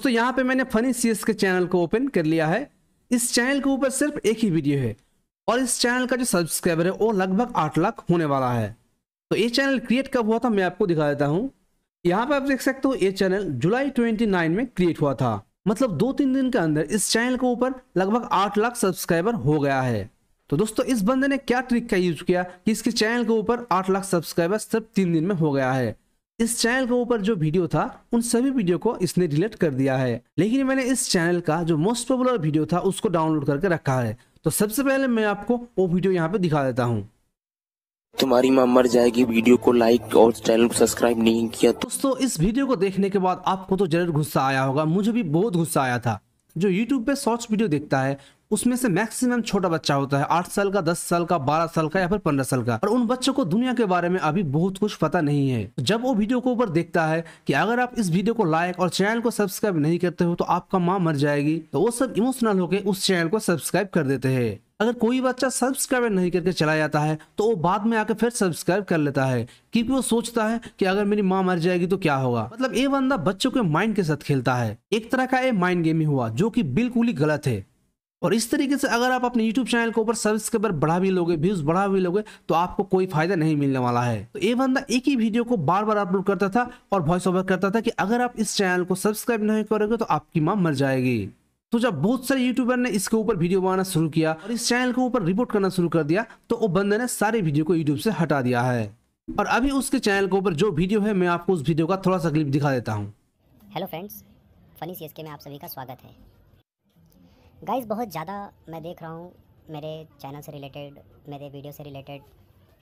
दोस्तों यहाँ पे मैंने फनी सी के चैनल को ओपन कर लिया है इस चैनल के ऊपर सिर्फ एक ही वीडियो है और इस चैनल का जो सब्सक्राइबर है वो लगभग आठ लाख होने वाला है तो ये चैनल क्रिएट कब हुआ था मैं आपको दिखा देता हूँ यहाँ पे आप देख सकते हो ये चैनल जुलाई 29 में क्रिएट हुआ था मतलब दो तीन दिन के अंदर इस चैनल के ऊपर लगभग आठ लाख सब्सक्राइबर हो गया है तो दोस्तों इस बंदे ने क्या ट्रिक का यूज किया कि इसके चैनल के ऊपर आठ लाख सब्सक्राइबर सिर्फ तीन दिन में हो गया है इस चैनल के ऊपर जो वीडियो था उन सभी वीडियो को इसने डिलीट कर दिया है लेकिन मैंने इस चैनल का जो मोस्ट पॉपुलर वीडियो था उसको डाउनलोड करके रखा है तो सबसे पहले मैं आपको वो वीडियो यहाँ पे दिखा देता हूँ तुम्हारी माँ मर जाएगी वीडियो को लाइक और चैनल को सब्सक्राइब नहीं किया तो- दोस्तों इस वीडियो को देखने के बाद आपको तो जरूर गुस्सा आया होगा मुझे भी बहुत गुस्सा आया था जो YouTube पे शॉर्ट्स वीडियो देखता है उसमें से मैक्सिमम छोटा बच्चा होता है आठ साल का दस साल का बारह साल का या फिर पंद्रह साल का और उन बच्चों को दुनिया के बारे में अभी बहुत कुछ पता नहीं है जब वो वीडियो को ऊपर देखता है कि अगर आप इस वीडियो को लाइक और चैनल को सब्सक्राइब नहीं करते हो तो आपका माँ मर जाएगी तो वो सब इमोशनल होकर उस चैनल को सब्सक्राइब कर देते हैं अगर कोई बच्चा सब्सक्राइब नहीं करके चला जाता है तो वो बाद में आके फिर सब्सक्राइब कर लेता है क्योंकि वो सोचता है कि अगर मेरी माँ मर जाएगी तो क्या होगा मतलब ये बंदा बच्चों के माइंड के साथ खेलता है एक तरह का ये माइंड गेम ही हुआ जो कि बिल्कुल ही गलत है और इस तरीके से अगर आप अपने YouTube चैनल के ऊपर सब्सक्राइबर बढ़ा भी लोगे व्यूज बढ़ा भी लोगे तो आपको कोई फायदा नहीं मिलने वाला है तो ये बंदा एक ही वीडियो को बार बार अपलोड करता था और वॉइस ओवर करता था कि अगर आप इस चैनल को सब्सक्राइब नहीं करोगे तो आपकी माँ मर जाएगी तो जब बहुत सारे यूट्यूबर ने इसके ऊपर वीडियो बनाना शुरू किया और इस चैनल के ऊपर रिपोर्ट करना शुरू कर दिया तो वो बंदे ने सारे वीडियो को यूट्यूब से हटा दिया है और अभी उसके चैनल के ऊपर जो वीडियो है मैं आपको उस वीडियो का थोड़ा सा क्लिप दिखा देता हूँ हेलो फ्रेंड्स फनी सी में आप सभी का स्वागत है गाइस बहुत ज़्यादा मैं देख रहा हूँ मेरे चैनल से रिलेटेड मेरे वीडियो से रिलेटेड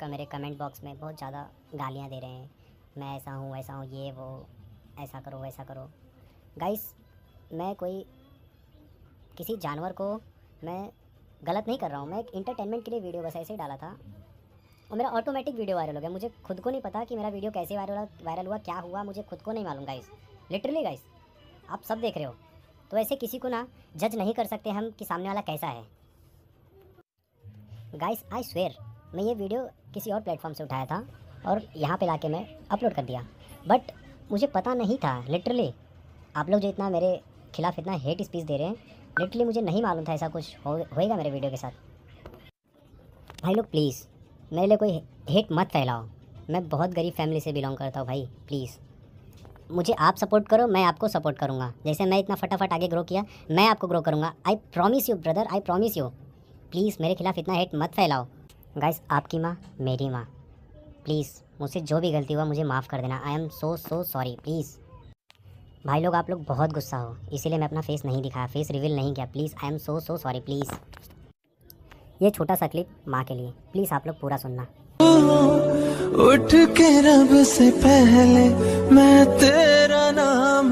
का मेरे कमेंट बॉक्स में बहुत ज़्यादा गालियाँ दे रहे हैं मैं ऐसा हूँ ऐसा हूँ ये वो ऐसा करो वैसा करो गाइस मैं कोई किसी जानवर को मैं गलत नहीं कर रहा हूँ मैं एक इंटरटेनमेंट के लिए वीडियो बस ऐसे ही डाला था और मेरा ऑटोमेटिक वीडियो वायरल हो गया मुझे खुद को नहीं पता कि मेरा वीडियो कैसे वायरल वायरल हुआ क्या हुआ मुझे खुद को नहीं मालूम गाइस लिटरली गाइस आप सब देख रहे हो तो ऐसे किसी को ना जज नहीं कर सकते हम कि सामने वाला कैसा है गाइस आई स्वेयर मैं ये वीडियो किसी और प्लेटफॉर्म से उठाया था और यहाँ पे लाके मैं अपलोड कर दिया बट मुझे पता नहीं था लिटरली आप लोग जो इतना मेरे खिलाफ़ इतना हेट स्पीच दे रहे हैं लिटरली मुझे नहीं मालूम था ऐसा कुछ हो होएगा मेरे वीडियो के साथ भाई लोग प्लीज़ मेरे लिए कोई हेट मत फैलाओ मैं बहुत गरीब फैमिली से बिलोंग करता हूँ भाई प्लीज़ मुझे आप सपोर्ट करो मैं आपको सपोर्ट करूँगा जैसे मैं इतना फटाफट आगे ग्रो किया मैं आपको ग्रो करूँगा I promise you brother I promise you please मेरे खिलाफ़ इतना हेट मत फैलाओ गाइस आपकी माँ मेरी माँ प्लीज़ मुझसे जो भी गलती हुआ मुझे माफ़ कर देना I am so so sorry please भाई लोग आप लोग बहुत गुस्सा हो इसीलिए मैं अपना फेस नहीं दिखाया फेस रिवील नहीं किया please I am so so sorry please ये छोटा सा क्लिप माँ के लिए प्लीज़ आप लोग पूरा सुनना उठ के रब से पहले मैं तेरा नाम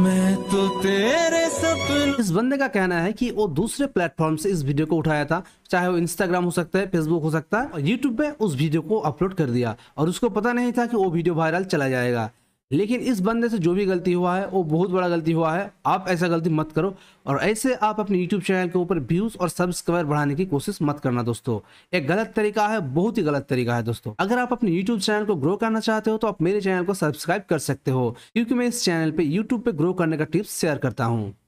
मैं तो तेरे सपन इस बंदे का कहना है कि वो दूसरे प्लेटफॉर्म से इस वीडियो को उठाया था चाहे वो इंस्टाग्राम हो सकता है फेसबुक हो सकता है और यूट्यूब पे उस वीडियो को अपलोड कर दिया और उसको पता नहीं था कि वो वीडियो वायरल चला जाएगा लेकिन इस बंदे से जो भी गलती हुआ है वो बहुत बड़ा गलती हुआ है आप ऐसा गलती मत करो और ऐसे आप अपने यूट्यूब चैनल के ऊपर व्यूज और सब्सक्राइबर बढ़ाने की कोशिश मत करना दोस्तों एक गलत तरीका है बहुत ही गलत तरीका है दोस्तों अगर आप अपने यूट्यूब चैनल को ग्रो करना चाहते हो तो आप मेरे चैनल को सब्सक्राइब कर सकते हो क्योंकि मैं इस चैनल पर यूट्यूब पे ग्रो करने का टिप्स शेयर करता हूँ